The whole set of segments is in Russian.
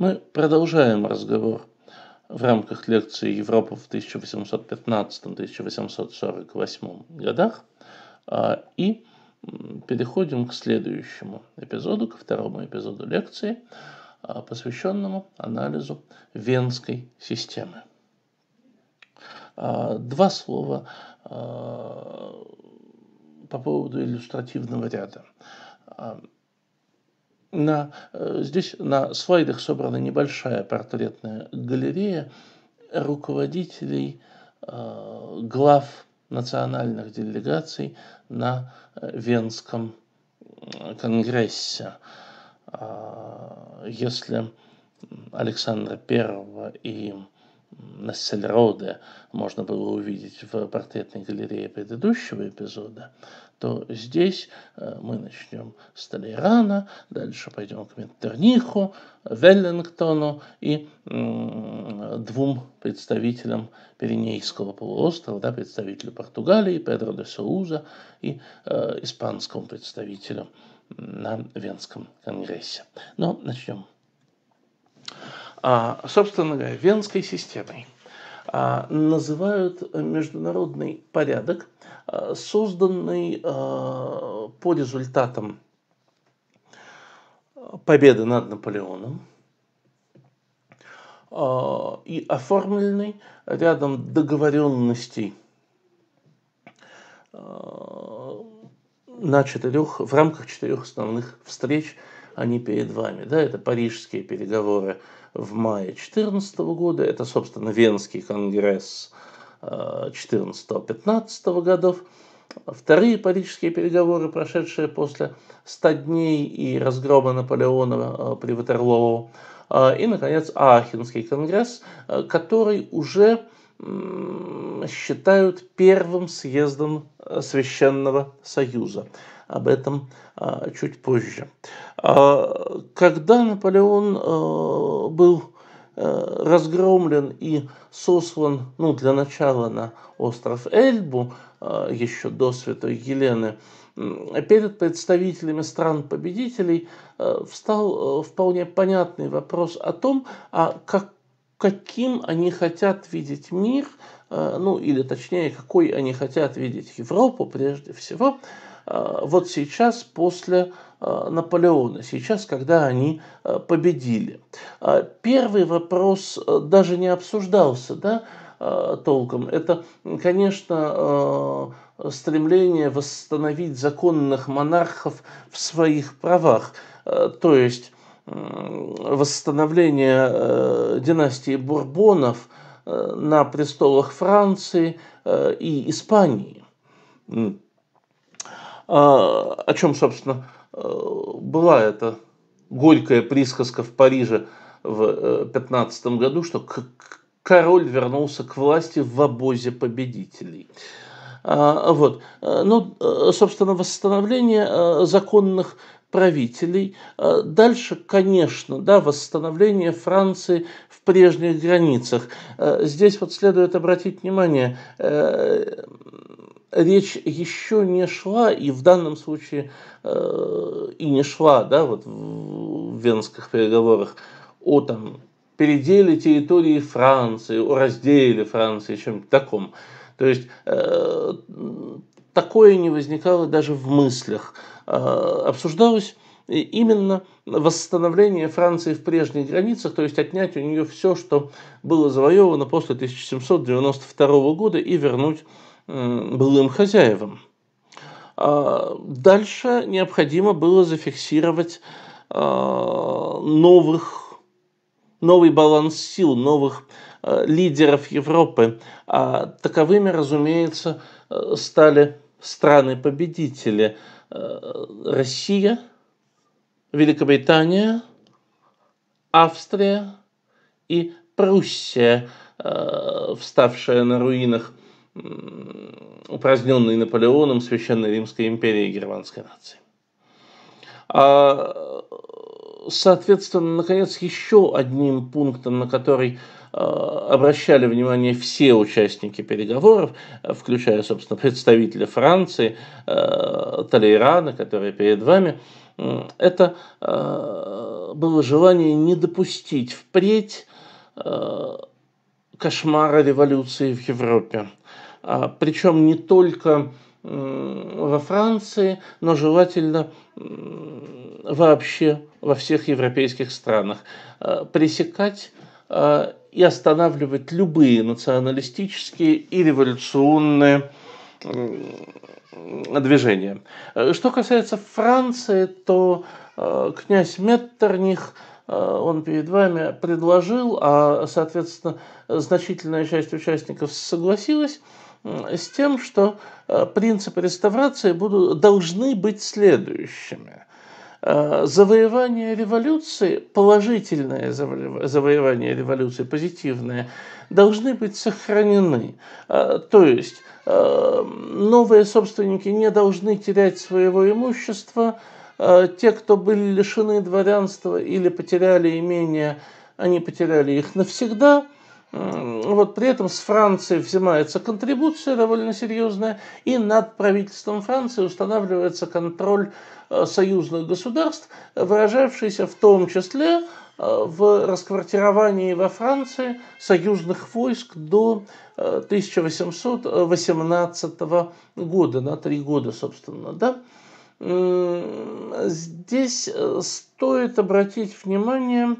Мы продолжаем разговор в рамках лекции Европа в 1815-1848 годах а, и переходим к следующему эпизоду, ко второму эпизоду лекции, а, посвященному анализу венской системы. А, два слова по поводу иллюстративного ряда. На, э, здесь на слайдах собрана небольшая портретная галерея руководителей э, глав национальных делегаций на э, Венском конгрессе. А, если Александра I и Нассельроде можно было увидеть в портретной галерее предыдущего эпизода, то здесь э, мы начнем с Толерана, дальше пойдем к Меттерниху, Веллингтону и двум представителям Пиренейского полуострова, да, представителю Португалии, Педро де Соуза и э, испанскому представителю на Венском конгрессе. Но начнем. А, собственно говоря, Венской системой – а, называют международный порядок, а, созданный а, по результатам победы над Наполеоном и оформленный рядом договоренностей на четырех, в рамках четырех основных встреч, они перед вами. Да, это парижские переговоры в мае 2014 года. Это, собственно, Венский конгресс 14-15 э, годов. Вторые парижские переговоры, прошедшие после 100 дней и разгрома Наполеона э, при Ватерлоу. Э, и, наконец, Ахенский конгресс, который уже считают первым съездом Священного Союза. Об этом чуть позже. А когда Наполеон э, был э, разгромлен и сослан, ну, для начала на остров Эльбу, э, еще до Святой Елены, перед представителями стран-победителей встал вполне понятный вопрос о том, а как, каким они хотят видеть мир, ну, или точнее, какой они хотят видеть Европу прежде всего – Э, вот сейчас после э, Наполеона, сейчас, когда они э, победили. Первый вопрос даже не обсуждался, да, толком. Это, конечно, стремление восстановить законных монархов в своих правах, то есть восстановление династии Бурбонов на престолах Франции и Испании. А, о чем, собственно, э, была эта горькая присказка в Париже в 15 э, году, что король вернулся к власти в обозе победителей. А, вот. Э, ну, собственно, восстановление законных правителей. Дальше, конечно, да, восстановление Франции в прежних границах. Здесь вот следует обратить внимание, речь еще не шла, и в данном случае э, и не шла, да, вот в, венских переговорах о там переделе территории Франции, о разделе Франции, чем-то таком. То есть э, такое не возникало даже в мыслях. Э, обсуждалось именно восстановление Франции в прежних границах, то есть отнять у нее все, что было завоевано после 1792 года и вернуть Э, былым хозяевам. А, дальше необходимо было зафиксировать а, новых, новый баланс сил, новых э, лидеров Европы. А таковыми, разумеется, э, стали страны-победители Россия, Великобритания, Австрия и Пруссия, вставшая на руинах упраздненный Наполеоном Священной Римской империи и германской нации. А, соответственно, наконец, еще одним пунктом, на который а, обращали внимание все участники переговоров, включая, собственно, представителя Франции, а, Толейрана, который перед вами, это а, было желание не допустить впредь кошмара революции в Европе. А, причем не только во Франции, но желательно вообще во всех европейских странах. А, пресекать а, и останавливать любые националистические и революционные движения. Что касается Франции, то князь Меттерних он перед вами предложил, а, соответственно, значительная часть участников согласилась – с тем, что э, принципы реставрации будут, должны быть следующими. Э, завоевание революции, положительное завоевание революции, позитивное, должны быть сохранены. Э, то есть новые собственники не должны терять своего имущества, те, кто были лишены дворянства или потеряли имение, они потеряли их навсегда – Э, вот при этом с Франции взимается контрибуция довольно серьезная, и над правительством Франции устанавливается контроль э, союзных государств, выражавшийся в том числе э, в расквартировании во Франции союзных войск до 1818 года, на три года, собственно, да. Здесь стоит обратить внимание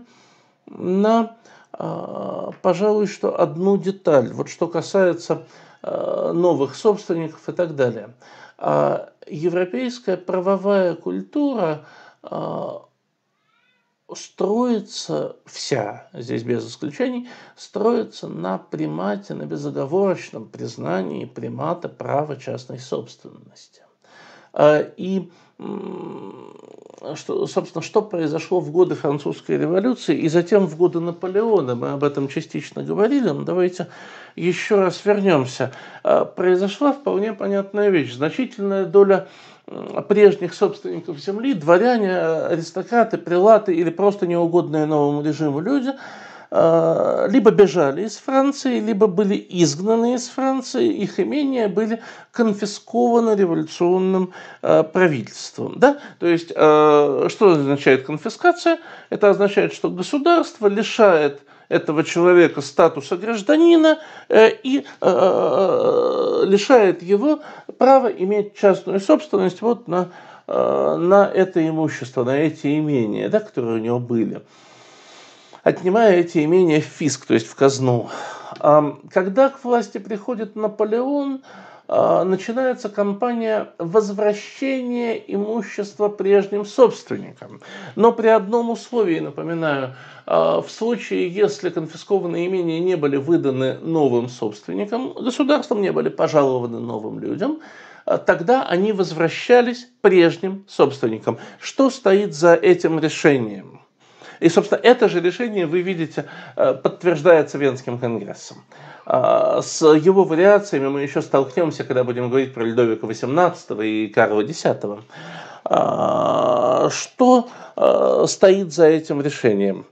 на а, пожалуй, что одну деталь, вот что касается а, новых собственников и так далее. А европейская правовая культура строится вся, здесь без исключений, строится на примате, на безоговорочном признании примата права частной собственности. И что, собственно, что произошло в годы французской революции и затем в годы Наполеона. Мы об этом частично говорили, но давайте еще раз вернемся. А, произошла вполне понятная вещь. Значительная доля прежних собственников земли, дворяне, аристократы, прилаты или просто неугодные новому режиму люди – Э, либо бежали из Франции, либо были изгнаны из Франции, их имения были конфискованы революционным э, правительством. Да? То есть, э, что означает конфискация? Это означает, что государство лишает этого человека статуса гражданина и лишает его права иметь частную собственность вот на, на это имущество, на эти имения, да, которые у него были отнимая эти имения в фиск, то есть в казну. Когда к власти приходит Наполеон, а, начинается кампания возвращения имущества прежним собственникам. Но при одном условии, напоминаю, а, в случае, если конфискованные имения не были выданы новым собственникам, государством не были пожалованы новым людям, а, тогда они возвращались прежним собственникам. Что стоит за этим решением? И, собственно, это же решение, вы видите, э, подтверждается Венским конгрессом. А, с его вариациями мы еще столкнемся, когда будем говорить про Людовика XVIII и Карла X. А, что э, стоит за этим решением?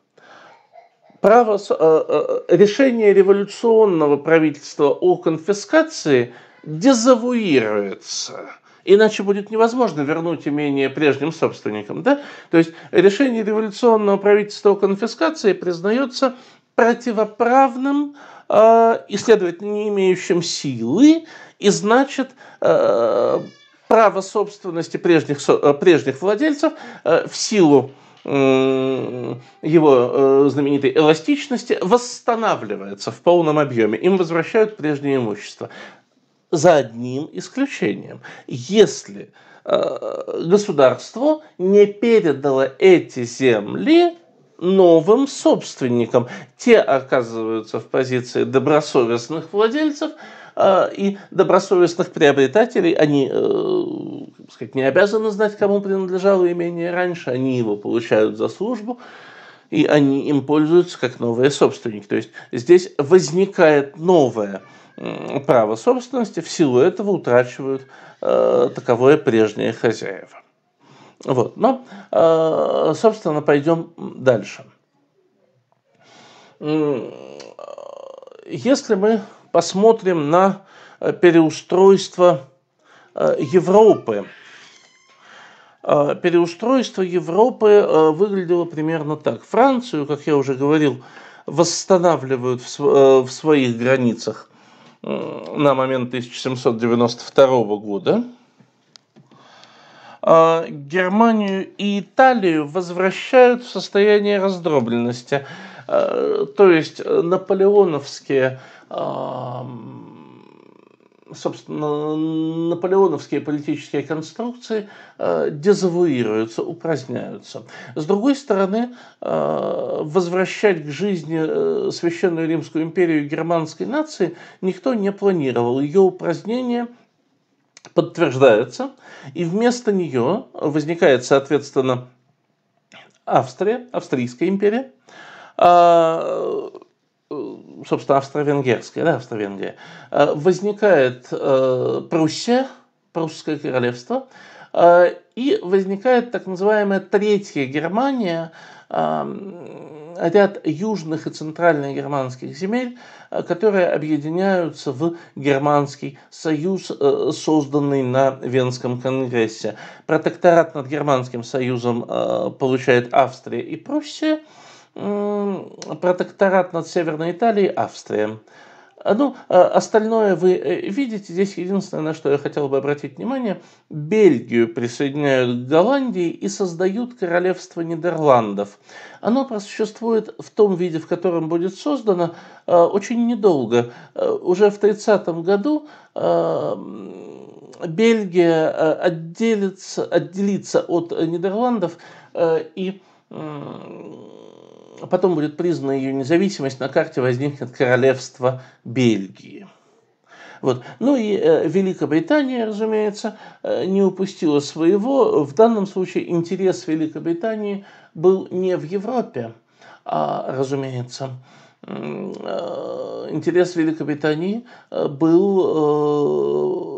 Право, э, решение революционного правительства о конфискации дезавуируется – иначе будет невозможно вернуть имение прежним собственникам. Да? То есть решение революционного правительства о конфискации признается противоправным э, и, следовательно, не имеющим силы, и значит, э, право собственности прежних, э, прежних владельцев э, в силу его э, знаменитой эластичности восстанавливается в полном объеме. Им возвращают прежнее имущество за одним исключением. Если э, государство не передало эти земли новым собственникам. Те оказываются в позиции добросовестных владельцев э, и добросовестных приобретателей. Они так э, сказать, не обязаны знать, кому принадлежало имение раньше, они его получают за службу и они им пользуются как новые собственники. То есть здесь возникает новое право собственности, в силу этого утрачивают э, таковое прежнее хозяева. Вот. Но, э, собственно, пойдем дальше. Э, если мы посмотрим на переустройство э, Европы, э, переустройство Европы выглядело примерно так. Францию, как я уже говорил, восстанавливают в своих границах Э, на момент 1792 года. А, Германию и Италию возвращают в состояние раздробленности. Э, то есть э, наполеоновские собственно, наполеоновские политические конструкции э, дезавуируются, упраздняются. С другой стороны, э, возвращать к жизни э, Священную Римскую империю германской нации никто не планировал. Ее упразднение подтверждается, и вместо нее возникает, соответственно, Австрия, Австрийская империя, а, собственно, австро венгерская да, Австро-Венгрия, э, возникает э, Пруссия, Прусское королевство, э, и возникает так называемая Третья Германия, ряд южных и центральных германских земель, которые объединяются в Германский союз, созданный на Венском конгрессе. Протекторат над Германским союзом получает Австрия и Пруссия – протекторат над Северной Италией Австрия. А, ну, а остальное вы э, видите. Здесь единственное, на что я хотел бы обратить внимание. Бельгию присоединяют к Голландии и создают королевство Нидерландов. Оно просуществует в том виде, в котором будет создано, а, очень недолго. Уже в 30 году Бельгия отделится, отделится от Нидерландов и а потом будет признана ее независимость, на карте возникнет королевство Бельгии. Вот. Ну и э, Великобритания, разумеется, э, не упустила своего. В данном случае интерес Великобритании был не в Европе, а, разумеется, э, интерес Великобритании э, был э,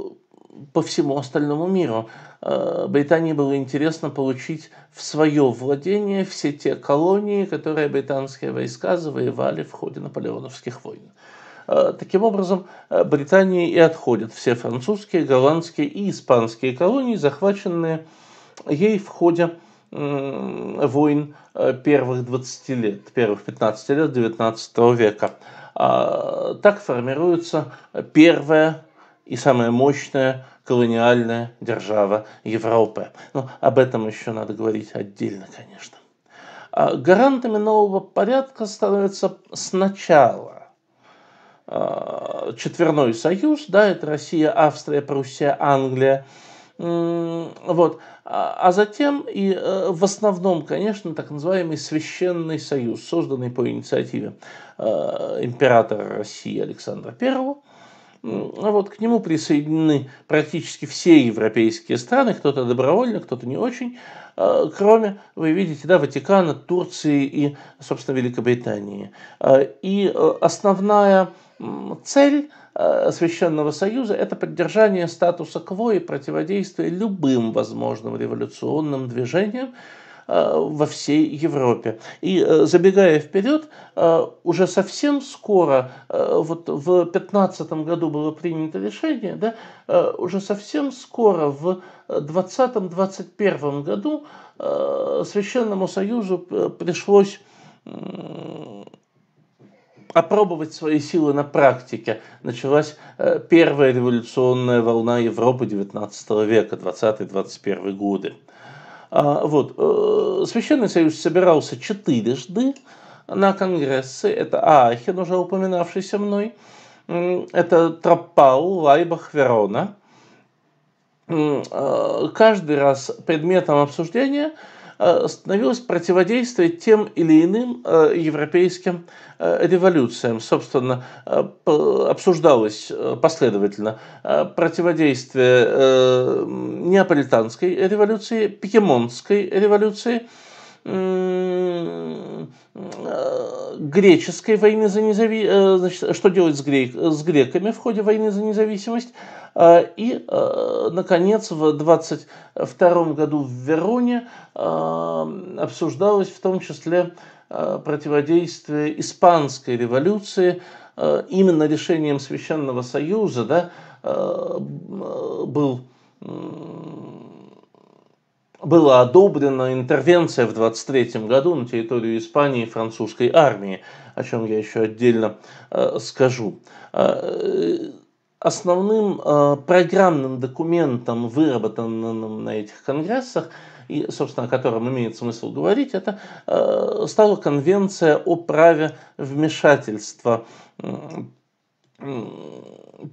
по всему остальному миру. Э, Британии было интересно получить в свое владение все те колонии, которые британские войска завоевали в ходе наполеоновских войн. Э, таким образом, э, Британии и отходят все французские, голландские и испанские колонии, захваченные ей в ходе войн первых 20 лет, первых 15 лет 19 века. А, так формируется первая и самая мощная колониальная держава Европы. Но ну, об этом еще надо говорить отдельно, конечно. А гарантами нового порядка становится сначала а, четверной союз, да, это Россия, Австрия, Пруссия, Англия, вот. А, а затем и э, в основном, конечно, так называемый Священный Союз, созданный по инициативе э, императора России Александра Первого. А вот к нему присоединены практически все европейские страны, кто-то добровольно, кто-то не очень, а, кроме, вы видите, да, Ватикана, Турции и, собственно, Великобритании. А, и э, основная цель э, Священного Союза – это поддержание статуса кво и противодействие любым возможным революционным движениям, Э, во всей Европе. И э, забегая вперед, э, уже совсем скоро, вот в 2015 году было принято решение, да, уже совсем скоро в 2020-2021 году Священному Союзу пришлось опробовать свои силы на практике. Началась первая революционная волна Европы XIX века, 20-21 годы. А, вот. Э, Священный Союз собирался четырежды на конгрессы. Это Аахен, уже упоминавшийся мной. Это Тропал, Лайбах, Верона. Э, каждый раз предметом обсуждения – Э, становилось противодействие тем или иным э, европейским э, революциям. Собственно, обсуждалось последовательно противодействие неаполитанской революции, пьемонтской революции – Э, греческой войны за независимость, э, что делать с, грек, с греками в ходе войны за независимость. Э, и, наконец, в 22 году в Вероне обсуждалось в том числе противодействие испанской революции именно решением Священного Союза да, был была одобрена интервенция в 23 году на территорию Испании французской армии, о чем я еще отдельно э, скажу. Э, основным э, программным документом, выработанным на этих конгрессах, и, собственно, о котором имеет смысл говорить, это э, стала конвенция о праве вмешательства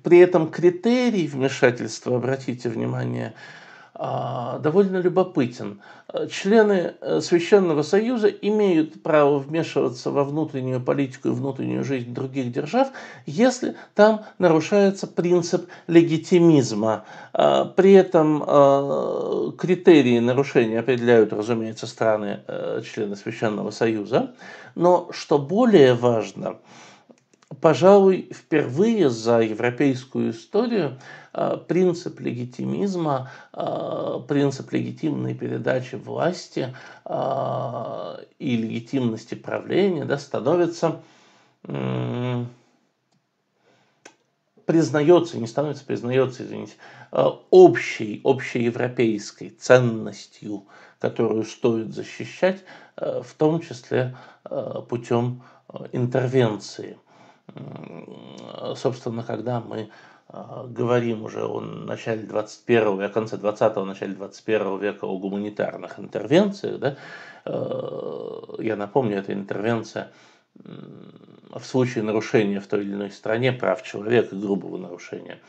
при этом критерий вмешательства, обратите внимание, а, довольно любопытен. Члены э, Священного Союза имеют право вмешиваться во внутреннюю политику и внутреннюю жизнь других держав, если там нарушается принцип легитимизма. А, при этом а, критерии нарушения определяют, разумеется, страны э, члены Священного Союза. Но что более важно – пожалуй, впервые за европейскую историю а, принцип легитимизма, а, принцип легитимной передачи власти а, и легитимности правления да, становится признается, не становится, признается, извините, общей, общеевропейской ценностью, которую стоит защищать, в том числе путем интервенции – собственно, когда мы а, говорим уже о начале 21 о конце 20-го, начале 21 века о гуманитарных интервенциях, да, э, я напомню, это интервенция в случае нарушения в той или иной стране прав человека, грубого нарушения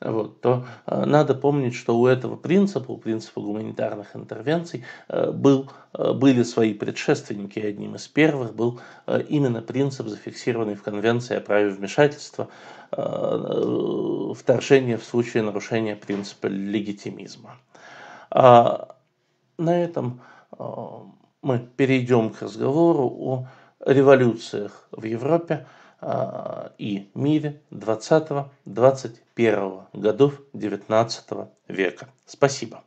вот, то э, надо помнить, что у этого принципа, у принципа гуманитарных интервенций, э, был, э, были свои предшественники, одним из первых был именно принцип, зафиксированный в Конвенции о праве вмешательства, вторжение в случае нарушения принципа легитимизма. А на этом мы перейдем к разговору о революциях в Европе – и мире 20-21 годов 19 века. Спасибо.